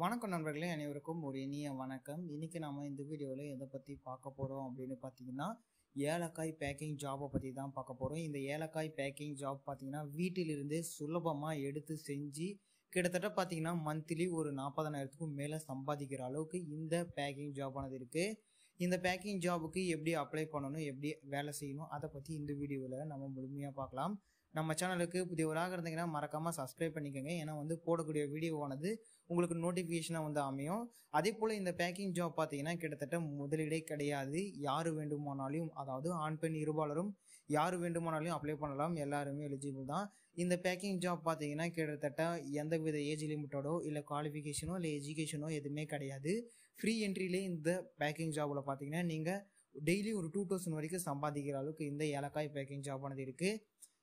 வணக்கம் நண்பர்களே அனைவருக்கும் ஒரு இனிய வணக்கம் இன்றைக்கி நம்ம இந்த வீடியோவில் எதை பற்றி பார்க்க போகிறோம் அப்படின்னு பார்த்தீங்கன்னா ஏலக்காய் பேக்கிங் ஜாபை பற்றி தான் பார்க்க போகிறோம் இந்த ஏலக்காய் பேக்கிங் ஜாப் பார்த்திங்கன்னா வீட்டிலிருந்தே சுலபமாக எடுத்து செஞ்சு கிட்டத்தட்ட பார்த்திங்கன்னா மந்த்லி ஒரு நாற்பதாயிரத்துக்கும் மேலே சம்பாதிக்கிற அளவுக்கு இந்த பேக்கிங் ஜாப்பானது இருக்குது இந்த பேக்கிங் ஜாபுக்கு எப்படி அப்ளை பண்ணணும் எப்படி வேலை செய்யணும் அதை பற்றி இந்த வீடியோவில் நம்ம முழுமையாக பார்க்கலாம் நம்ம சேனலுக்கு புதியவராக இருந்தீங்கன்னா மறக்காமல் சப்ஸ்கிரைப் பண்ணிக்கோங்க ஏன்னா வந்து போடக்கூடிய வீடியோவானது உங்களுக்கு நோட்டிஃபிகேஷனாக வந்து அமையும் அதே போல் இந்த பேக்கிங் ஜாப் பார்த்தீங்கன்னா கிட்டத்தட்ட முதலீடே கிடையாது யார் வேண்டுமானாலும் அதாவது ஆண் பெண் இருபாலரும் யார் வேண்டுமானாலும் அப்ளை பண்ணலாம் எல்லாருமே எலிஜிபிள் தான் இந்த பேக்கிங் ஜாப் பார்த்தீங்கன்னா கிட்டத்தட்ட எந்த வித ஏஜ் லிமிட்டடோ இல்லை குவாலிஃபிகேஷனோ இல்லை எஜுகேஷனோ எதுவுமே கிடையாது ஃப்ரீ என்ட்ரிலே இந்த பேக்கிங் ஜாபில் பார்த்தீங்கன்னா நீங்கள் டெய்லி ஒரு டூ தௌசண்ட் வரைக்கும் சம்பாதிக்கிற அளவுக்கு இந்த ஏலக்காய் பேக்கிங் ஜாப் ஆனது இருக்குது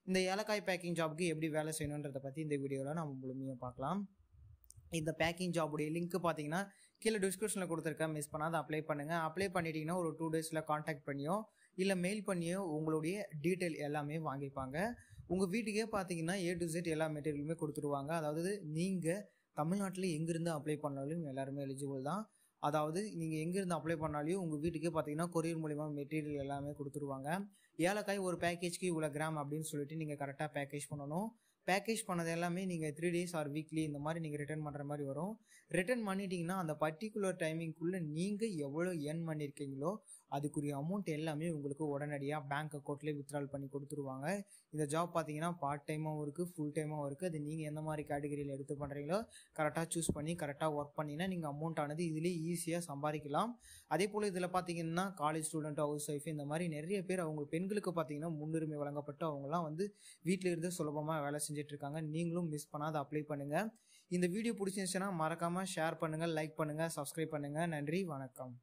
இந்த ஏலக்காய் பேக்கிங் ஜாப்க்கு எப்படி வேலை செய்யணுன்றதை பற்றி இந்த வீடியோவில் நம்ம முழுமையாக பார்க்கலாம் இந்த பேக்கிங் ஜாபுடைய லிங்க் பார்த்தீங்கன்னா கீழே டிஸ்கிரிப்ஷனில் கொடுத்துருக்கேன் மிஸ் பண்ணாத அப்ளை பண்ணுங்கள் அப்ளை பண்ணிட்டீங்கன்னா ஒரு டூ டேஸில் காண்டாக்ட் பண்ணியோ இல்லை மெயில் பண்ணியோ உங்களுடைய டீட்டெயில் எல்லாமே வாங்கிப்பாங்க உங்கள் வீட்டுக்கே பார்த்தீங்கன்னா ஏ டு ஜெட் எல்லா மெட்டீரியலுமே கொடுத்துருவாங்க அதாவது நீங்கள் தமிழ்நாட்டில் எங்கேருந்து அப்ளை பண்ணாலும் எல்லாருமே எலிஜிபிள் தான் அதாவது நீங்கள் எங்கேருந்து அப்ளை பண்ணாலையும் உங்கள் வீட்டுக்கே பார்த்தீங்கன்னா கொரியர் மூலிமா மெட்டீரியல் எல்லாமே கொடுத்துருவாங்க ஏலக்காய் ஒரு பேக்கேஜ்க்கு இவ்வளோ கிராம் அப்படின்னு சொல்லிட்டு நீங்கள் கரெக்டாக பேக்கேஜ் பண்ணணும் பேக்கேஜ் பண்ணது எல்லாமே நீங்கள் த்ரீ டேஸ் ஆர் வீக்லி இந்த மாதிரி நீங்கள் ரிட்டர்ன் பண்ணுற மாதிரி வரும் ரிட்டர்ன் பண்ணிட்டீங்கன்னா அந்த பர்டிகுலர் டைமிங்குள்ளே நீங்கள் எவ்வளோ ஏர்ன் பண்ணியிருக்கீங்களோ அதுக்குரிய அமௌண்ட் எல்லாமே உங்களுக்கு உடனடியாக பேங்க் அக்கௌண்ட்லேயே வித்ட்ரால் பண்ணி கொடுத்துருவாங்க இந்த ஜாப் பார்த்தீங்கன்னா பார்ட் டைமாகவும் இருக்குது ஃபுல் டைமாகவும் இருக்குது அது நீங்கள் எந்த மாதிரி கேட்டகரியில் எடுத்து பண்ணுறீங்களோ கரெக்டாக சூஸ் பண்ணி கரெக்டாக ஒர்க் பண்ணிங்கன்னா நீங்கள் அமௌண்ட் ஆனது இதிலே ஈஸியாக சம்பாதிக்கலாம் அதே போல் இதில் பார்த்தீங்கன்னா காலேஜ் ஸ்டூடெண்ட் ஹவுஸ் ஒய்ஃப் இந்த மாதிரி நிறைய பேர் அவங்க பெண்களுக்கு பார்த்தீங்கன்னா முன்னுரிமை வழங்கப்பட்டு அவங்களாம் வந்து வீட்டில் இருந்து சுலபமாக வேலை செஞ்சுட்டு இருக்காங்க நீங்களும் மிஸ் பண்ணாத அப்ளை பண்ணுங்கள் இந்த வீடியோ பிடிச்சிருந்துச்சுன்னா மறக்காமல் ஷேர் பண்ணுங்கள் லைக் பண்ணுங்கள் சப்ஸ்கிரைப் பண்ணுங்கள் நன்றி வணக்கம்